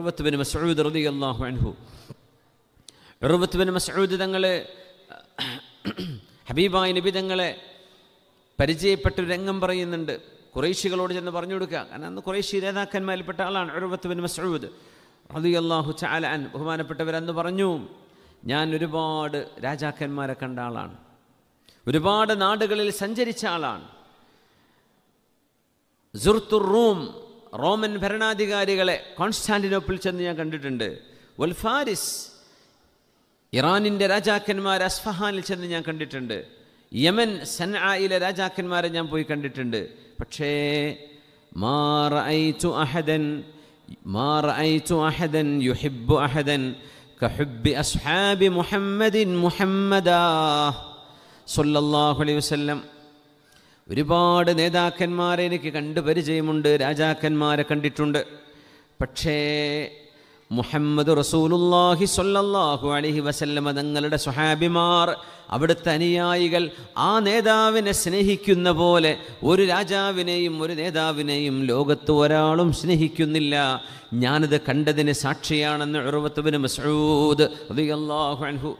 ഉറവത്തുബിൻ മസൂദ് റതി അള്ളാഹു അൻഹു ബിൻ മസ്ഊദ് തങ്ങളെ ഹബീബായ നബി തങ്ങളെ പരിചയപ്പെട്ട ഒരു രംഗം പറയുന്നുണ്ട് കുറേശികളോട് ചെന്ന് പറഞ്ഞു കൊടുക്കുക കാരണം അന്ന് കുറേശി നേതാക്കന്മാരിൽപ്പെട്ട ആളാണ് ബിൻ മസൂദ് റതി അള്ളാഹു ചാലാൻ ബഹുമാനപ്പെട്ടവരന്ന് പറഞ്ഞു ഞാൻ ഒരുപാട് രാജാക്കന്മാരെ കണ്ട ആളാണ് ഒരുപാട് നാടുകളിൽ സഞ്ചരിച്ച ആളാണ് റൂം റോമൻ ഭരണാധികാരികളെ കോൺസ്റ്റാന്റിനോപ്പിൾ ചെന്ന് ഞാൻ കണ്ടിട്ടുണ്ട് വൽഫാരിസ് ഇറാനിൻ്റെ രാജാക്കന്മാർ അസ്ഫഹാനിൽ ചെന്ന് ഞാൻ കണ്ടിട്ടുണ്ട് യമൻ സൻആയിലെ രാജാക്കന്മാരെ ഞാൻ പോയി കണ്ടിട്ടുണ്ട് പക്ഷേ മാറു അഹദൻ മാറു അഹദൻ അഹദൻ അസ്ഹാബി മുഹമ്മദിൻ മുഹമ്മദാ സൊല്ലാഹുലി വസ്ലം ഒരുപാട് നേതാക്കന്മാരെ എനിക്ക് കണ്ട് പരിചയമുണ്ട് രാജാക്കന്മാരെ കണ്ടിട്ടുണ്ട് പക്ഷേ മുഹമ്മദ് റസൂലുല്ലാഹി സൊല്ലാഹു അലഹി വസല്ലമ തങ്ങളുടെ സ്വഹാബിമാർ അവിടുത്തെ അനുയായികൾ ആ നേതാവിനെ സ്നേഹിക്കുന്ന പോലെ ഒരു രാജാവിനെയും ഒരു നേതാവിനെയും ലോകത്ത് ഒരാളും സ്നേഹിക്കുന്നില്ല ഞാനിത് കണ്ടതിന് സാക്ഷിയാണെന്ന് ഉറവത്തുബിന് മസൂദ് അള്ളാഹു അൻഹു